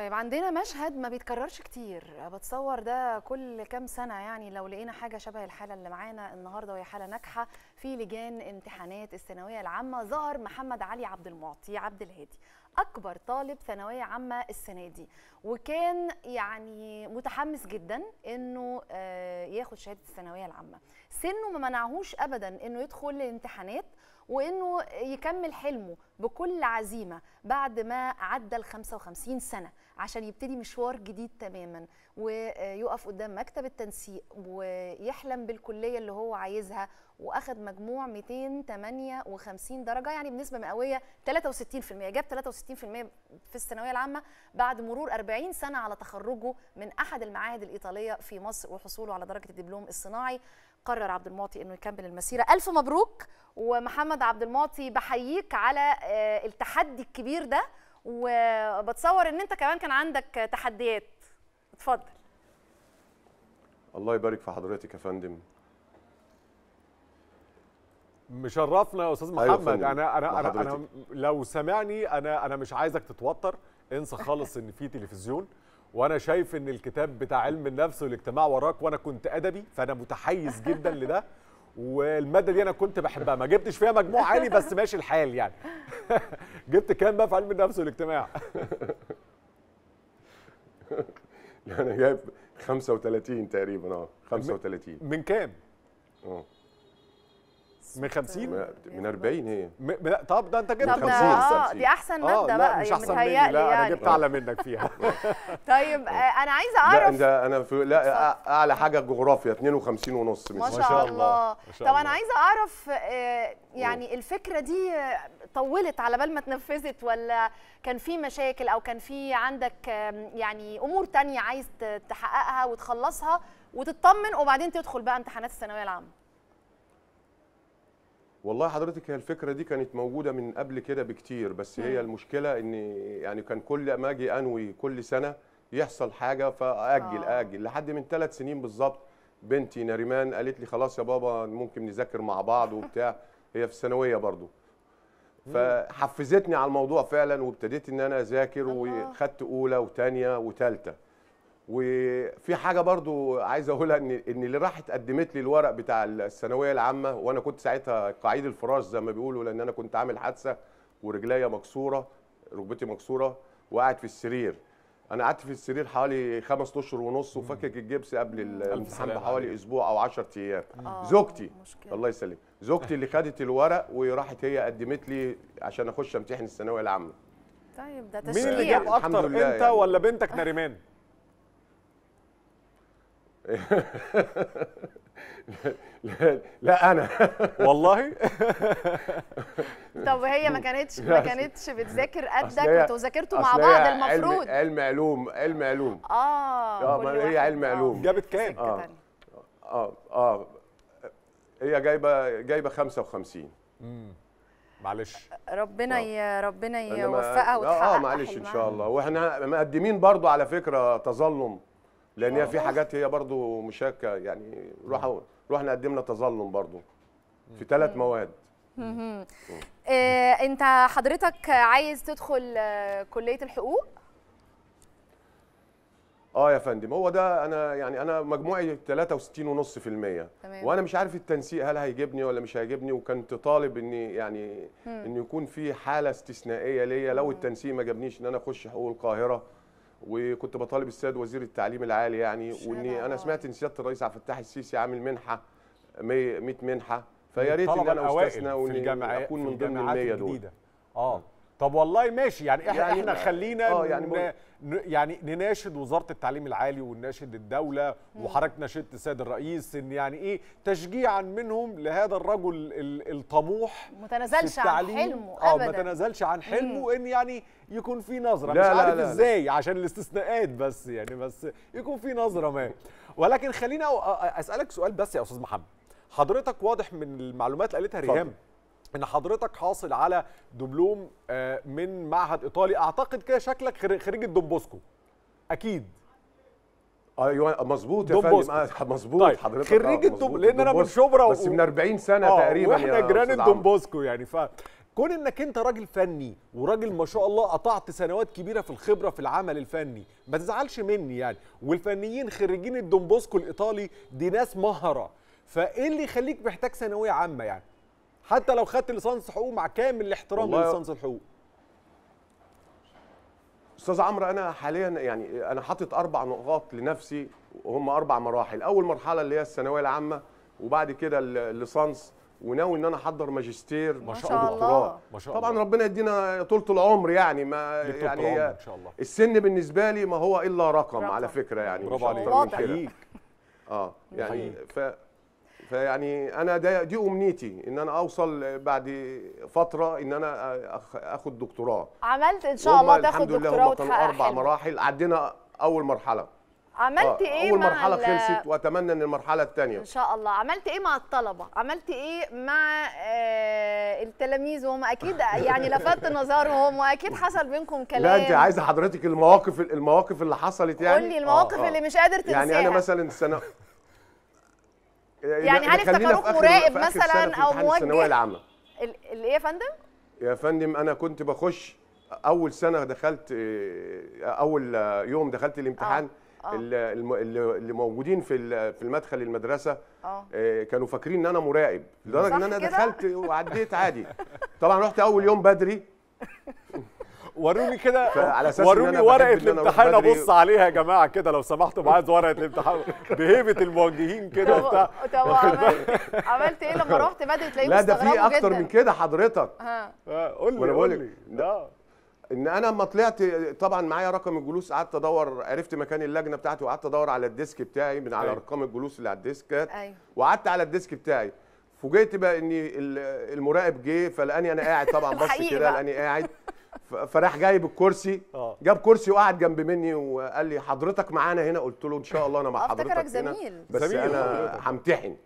طيب عندنا مشهد ما بيتكررش كتير بتصور ده كل كام سنه يعني لو لقينا حاجه شبه الحاله اللي معانا النهارده وهي حاله ناجحه في لجان امتحانات الثانويه العامه ظهر محمد علي عبد المعطي عبد الهادي اكبر طالب ثانويه عامه السنه دي وكان يعني متحمس جدا انه آه، ياخد شهاده الثانويه العامه سنه ما منعهوش ابدا انه يدخل الامتحانات وانه يكمل حلمه بكل عزيمه بعد ما عدى ال 55 سنه عشان يبتدي مشوار جديد تماما ويقف قدام مكتب التنسيق ويحلم بالكليه اللي هو عايزها واخد مجموع 258 درجه يعني بنسبه مئويه 63% جاب 63% في الثانويه العامه بعد مرور 40 سنه على تخرجه من احد المعاهد الايطاليه في مصر وحصوله على درجه الدبلوم الصناعي قرر عبد المعطي انه يكمل المسيره الف مبروك ومحمد عبد المعطي بحييك على آه، التحدي الكبير ده وبتصور ان انت كمان كان عندك تحديات اتفضل الله يبارك في حضرتك يا فندم مشرفنا يا استاذ أيوة محمد أيوة انا انا انا انا لو سامعني انا انا مش عايزك تتوتر انسى خالص ان في تلفزيون وانا شايف ان الكتاب بتاع علم النفس والاجتماع وراك وانا كنت ادبي فانا متحيز جدا لده والماده دي انا كنت بحبها ما جبتش فيها مجموع عالي بس ماشي الحال يعني جبت كام بقى في علم النفس والاجتماع انا جايب 35 تقريبا اه 35 من كام اه من 50 من 40 هي لا طب ده انت جبت 50 اه دي احسن آه، ماده آه بقى مش يعني احسن مني لا يعني. انا جبت اعلى منك فيها طيب آه، انا عايزه اعرف لا انت انا في لا اعلى حاجه جغرافيا 52 ونص ما شاء الله طب انا عايزه اعرف آه، يعني الفكره دي طولت على بال ما اتنفذت ولا كان في مشاكل او كان في عندك يعني امور تانية عايز تحققها وتخلصها وتطمن وبعدين تدخل بقى امتحانات الثانويه العامه والله حضرتك هي الفكره دي كانت موجوده من قبل كده بكتير بس هي المشكله ان يعني كان كل ما اجي انوي كل سنه يحصل حاجه فاجل آه. اجل لحد من ثلاث سنين بالظبط بنتي نريمان قالت لي خلاص يا بابا ممكن نذاكر مع بعض وبتاع هي في الثانويه برضو فحفزتني على الموضوع فعلا وابتديت ان انا اذاكر وخدت اولى وثانيه وثالثه وفي حاجه برضو عايز اقولها ان ان اللي راحت قدمت لي الورق بتاع الثانويه العامه وانا كنت ساعتها قعيد الفراش زي ما بيقولوا لان انا كنت عامل حادثه ورجليا مكسوره ركبتي مكسوره وقاعد في السرير انا قعدت في السرير حوالي خمس اشهر ونص وفكك الجبس قبل الامتحان بحوالي اسبوع او 10 ايام آه، زوجتي مشكلة. الله يسلمك زوجتي اللي خدت الورق وراحت هي قدمت لي عشان اخش امتحن الثانويه العامه طيب ده تشجيع مين اللي جاب اكتر انت يعني. ولا بنتك نريمان لا, لا انا والله طب هي ما كانتش ما كانتش بتذاكر قدك انتوا ذاكرتوا مع بعض المفروض علم علوم علم علوم اه اه ما هي علم علوم جابت كام؟ اه اه اه هي جايبه جايبه 55 معلش ربنا آه. ي... ربنا يوفقها وتحققها اه, آه، معلش ان شاء الله واحنا مقدمين برضو على فكره تظلم لان هي في حاجات هي برضو مشاكه يعني روح رحنا قدمنا تظلم برضو في ثلاث مواد آه، انت حضرتك عايز تدخل كليه الحقوق اه يا فندم هو ده انا يعني انا مجموعي 63.5% وانا مش عارف التنسيق هل هيجيبني ولا مش هيجيبني وكنت طالب ان يعني ان يكون في حاله استثنائيه ليا لو التنسيق ما جابنيش ان انا اخش حقوق القاهره وكنت بطالب السيد وزير التعليم العالي يعني واني انا سمعت ان سياده الرئيس عبد الفتاح السيسي عامل منحه 100 منحه فيا ريت ان انا استثنى وان اكون من ضمن ال 100 دول اه طب والله ماشي يعني احنا يعني احنا خلينا آه، يعني, ن... يعني نناشد وزاره التعليم العالي ونناشد الدوله وحركه ناشدت السيد الرئيس ان يعني ايه تشجيعا منهم لهذا الرجل الطموح ما تنازلش عن حلمه ابدا اه ما تنازلش عن حلمه ان يعني يكون في نظره لا مش عارف لا لا ازاي لا. عشان الاستثناءات بس يعني بس يكون في نظره ما ولكن خلينا اسالك سؤال بس يا استاذ محمد حضرتك واضح من المعلومات اللي قالتها ريهام ان حضرتك حاصل على دبلوم آه، من معهد ايطالي اعتقد كده شكلك خريج الدومبوسكو اكيد ايوه مظبوط يا فندم آه، مظبوط طيب. حضرتك خريج الدوم لان انا من شبرا بس من 40 سنه آه. تقريبا واحنا جيران الدومبوسكو يعني ف كون انك انت راجل فني وراجل ما شاء الله قطعت سنوات كبيره في الخبره في العمل الفني ما تزعلش مني يعني والفنيين خريجين الدومبوسكو الايطالي دي ناس مهره فايه اللي يخليك محتاج ثانويه عامه يعني حتى لو خدت ليسانس حقوق مع كامل الاحترام لليسانس الحقوق استاذ عمرو انا حاليا يعني انا حاطط اربع نقاط لنفسي وهم اربع مراحل اول مرحله اللي هي الثانويه العامه وبعد كده الليسانس وناوي ان انا احضر ماجستير ما شاء الله دكتوراه طبعا ربنا يدينا طولة العمر يعني ما يعني هي إن شاء الله. السن بالنسبه لي ما هو الا رقم, رقم. على فكره يعني برافو عليك اه يعني ف فيعني انا دي, دي امنيتي ان انا اوصل بعد فتره ان انا اخد دكتوراه عملت ان شاء الله تاخد دكتوراه وتحقق اربع حلو. مراحل عدينا اول مرحله عملت آه، ايه اول مرحله ال... خلصت واتمنى ان المرحله الثانيه ان شاء الله عملت ايه مع الطلبه عملت ايه مع آه التلاميذ وهم اكيد يعني لفت نظرهم واكيد حصل بينكم كلام لا انت عايزه حضرتك المواقف المواقف اللي حصلت يعني قولي المواقف آه آه. اللي مش قادر تنساها يعني انا مثلا السنه يعني, يعني هل افتكروك مراقب مثلا او موجه الثانويه العامه الايه يا فندم؟ يا فندم انا كنت بخش اول سنه دخلت آه، اول يوم دخلت الامتحان آه. آه. اللي موجودين في في المدخل المدرسه آه. آه. كانوا فاكرين ان انا مراقب لدرجه ان انا دخلت وعديت عادي طبعا رحت اول يوم بدري وروني كده وروني ورقه الامتحان ابص عليها يا جماعه كده لو سمحتوا معايا ورقه الامتحان بهيبه الموجهين كده وبتاع طب عملت ايه لما رحت بدري تلاقيه لا ده في اكتر من كده حضرتك ها آه، قول لي قول لي ان انا لما طلعت طبعا معايا رقم الجلوس قعدت ادور عرفت مكان اللجنه بتاعتي وقعدت ادور على الديسك بتاعي من على أيوه. ارقام الجلوس اللي على الديسك أيوه. وقعدت على الديسك بتاعي فوجئت بقى ان المراقب جه فلقاني انا قاعد طبعا بص كده لقاني قاعد فراح جايب الكرسي آه. جاب كرسي وقعد جنب مني وقال لي حضرتك معانا هنا قلت له ان شاء الله انا مع آه، حضرتك هنا زميل بس زميل انا همتحن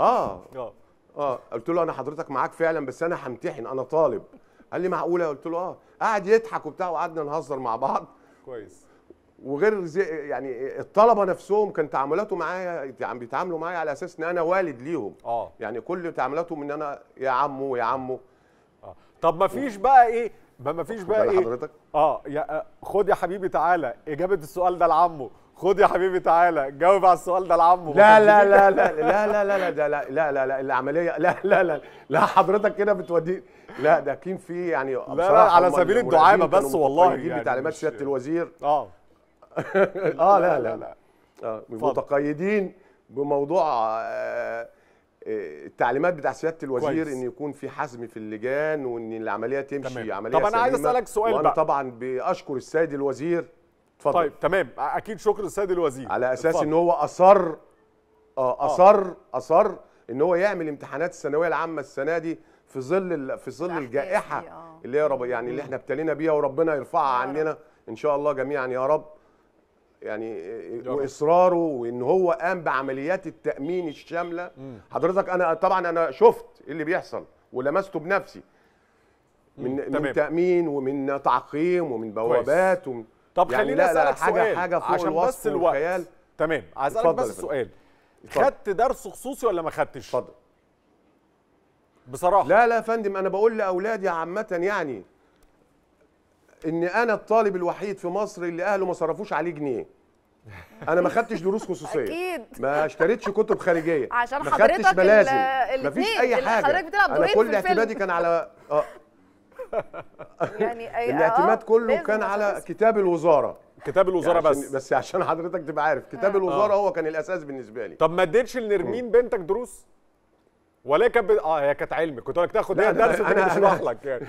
آه. اه اه قلت له انا حضرتك معاك فعلا بس انا همتحن انا طالب قال لي معقوله قلت له اه قعد يضحك وبتاع وقعدنا نهزر مع بعض كويس وغير زي يعني الطلبه نفسهم كانت تعاملاته معايا عم يعني بيتعاملوا معايا على اساس ان انا والد ليهم اه يعني كل تعاملاتهم ان انا يا عمو يا عمو آه. طب ما فيش بقى ايه ما مفيش بقى ايه حضرتك اه يا خد يا حبيبي تعالى اجابه السؤال ده لعمه خد يا حبيبي تعالى جاوب على السؤال ده لعمه لا لا لا لا لا لا لا لا لا لا لا لا العمليه لا لا لا لا حضرتك كده بتودي لا ده كين في يعني لا لا على سبيل الدعابه بس والله يعني تعليمات سياده الوزير اه اه لا لا لا, لا. متقيدين بموضوع آه التعليمات بتاع سياده الوزير كويس. ان يكون في حزم في اللجان وان العمليه تمشي تمام. عمليه طب انا عايز اسالك سؤال وانا بقى. طبعا باشكر السيد الوزير اتفضل طيب تمام اكيد شكر السيد الوزير على اساس اتفضل. ان هو اصر آه, آه. اصر آه. اصر ان هو يعمل امتحانات الثانويه العامه السنه دي في ظل في ظل الجائحه آه. اللي هي رب يعني اللي احنا ابتلينا بيها وربنا يرفعها عننا ان شاء الله جميعا يا رب يعني واصراره وان هو قام بعمليات التامين الشامله حضرتك انا طبعا انا شفت إيه اللي بيحصل ولمسته بنفسي من تمام. من تامين ومن تعقيم ومن بوابات ومن طب يعني خليني اسالك حاجة سؤال حاجه فوق عشان بس الوقت والخيال. تمام عايز اسالك بس سؤال خدت درس خصوصي ولا ما خدتش اتفضل بصراحه لا لا يا فندم انا بقول لاولادي عامه يعني ان انا الطالب الوحيد في مصر اللي اهله ما صرفوش عليه جنيه انا ما خدتش دروس خصوصيه اكيد ما اشتريتش كتب خارجيه عشان ما خدتش ملازم ما فيش اي حاجه حضرتك بتلعب انا كل اعتمادي كان على آه. يعني أي آه، الاعتماد كله كان على كتاب الوزاره كتاب الوزاره بس بس عشان حضرتك تبقى عارف كتاب آه. الوزاره هو كان الاساس بالنسبه لي طب ما اديتش لنرمين بنتك دروس ولا كانت اه هي كانت علمي كنت لك تاخد لا درس انا اشرح لك يعني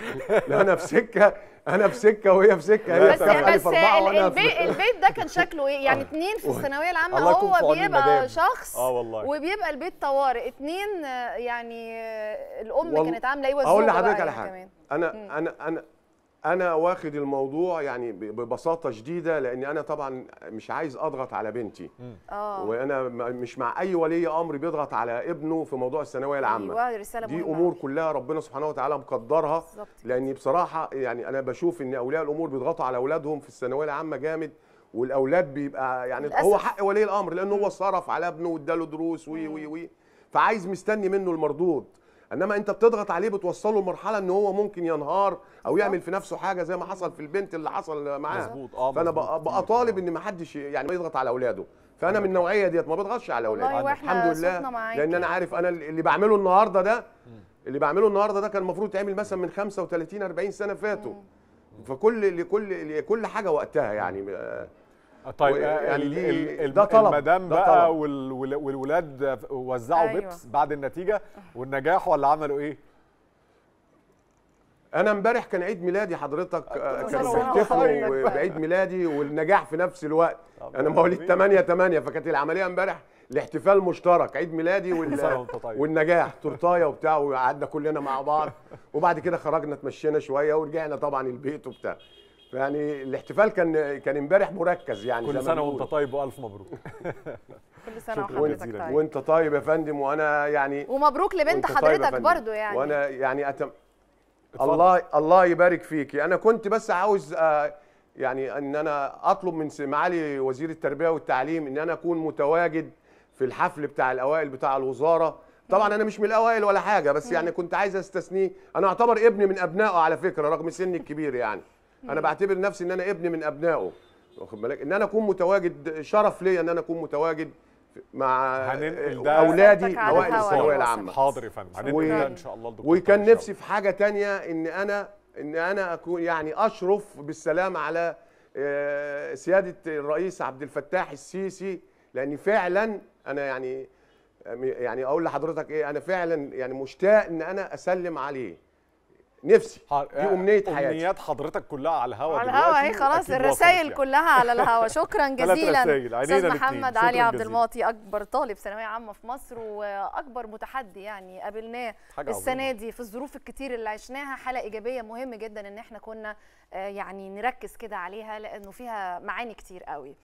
لا انا في سكه انا في سكه وهي في سكه هي بس بس البيت, ده كان شكله ايه يعني آه. اتنين في الثانويه العامه هو بيبقى شخص اه والله وبيبقى البيت طوارئ اتنين آه، يعني آه، الام كانت عامله ايه وزوجها اقول لحضرتك على يعني حاجه انا انا انا انا واخد الموضوع يعني ببساطه شديده لان انا طبعا مش عايز اضغط على بنتي اه وانا مش مع اي ولي امر بيضغط على ابنه في موضوع الثانويه العامه أيوة رسالة دي امور كلها ربنا سبحانه وتعالى مقدرها لاني لان بصراحه يعني انا بشوف ان اولياء الامور بيضغطوا على اولادهم في الثانويه العامه جامد والاولاد بيبقى يعني هو حق ولي الامر لانه هو صرف على ابنه واداله دروس وي وي وي فعايز مستني منه المردود انما انت بتضغط عليه بتوصله لمرحله ان هو ممكن ينهار او يعمل في نفسه حاجه زي ما حصل في البنت اللي حصل معاها مظبوط اه فانا بطالب ان ما حدش يعني ما يضغط على اولاده فانا من النوعيه ديت ما بضغطش على اولادي الحمد لله لان انا عارف انا اللي بعمله النهارده ده اللي بعمله النهارده ده كان المفروض يتعمل مثلا من 35 40 سنه فاتوا فكل لكل كل حاجه وقتها يعني آه، طيب يعني ده طلب المدام بقى طلب. والولاد وزعوا أيوة. بيبس بعد النتيجه والنجاح ولا عملوا ايه؟ انا امبارح كان عيد ميلادي حضرتك كانوا بيحتفلوا بعيد ميلادي والنجاح في نفس الوقت انا مواليد 8 8 فكانت العمليه امبارح الاحتفال مشترك عيد ميلادي وال... طيب. والنجاح تورتايه وبتاع وقعدنا كلنا مع بعض وبعد كده خرجنا اتمشينا شويه ورجعنا طبعا البيت وبتاع يعني الاحتفال كان كان امبارح مركز يعني كل سنه وانت طيب والف مبروك كل سنه وحضرتك طيب وانت طيب يا فندم وانا يعني ومبروك لبنت طيب حضرتك طيب برضو يعني وانا يعني أتم... الله الله يبارك فيكي انا كنت بس عاوز آه يعني ان انا اطلب من معالي وزير التربيه والتعليم ان انا اكون متواجد في الحفل بتاع الاوائل بتاع الوزاره طبعا انا مش من الاوائل ولا حاجه بس يعني كنت عايز استثنيه انا اعتبر ابن من ابنائه على فكره رغم سني الكبير يعني انا بعتبر نفسي ان انا ابن من ابنائه واخد بالك ان انا اكون متواجد شرف ليا ان انا اكون متواجد مع آه، اولادي اوائل الثانويه العامه حاضر يا فندم هننقل ده ان شاء الله الدكتور وكان نفسي في حاجه تانية ان انا ان انا اكون يعني اشرف بالسلام على آه، سياده الرئيس عبد الفتاح السيسي لان فعلا انا يعني يعني اقول لحضرتك ايه انا فعلا يعني مشتاق ان انا اسلم عليه نفسي دي امنيه آه، حياتي امنيات حضرتك كلها على الهوا على الهوا اهي خلاص الرسائل كلها على الهوا شكرا جزيلا استاذ محمد علي عبد المعطي اكبر طالب ثانويه عامه في مصر واكبر متحدي يعني قابلناه السنه دي في الظروف الكتير اللي عشناها حاله ايجابيه مهم جدا ان احنا كنا آه، يعني نركز كده عليها لانه فيها معاني كتير قوي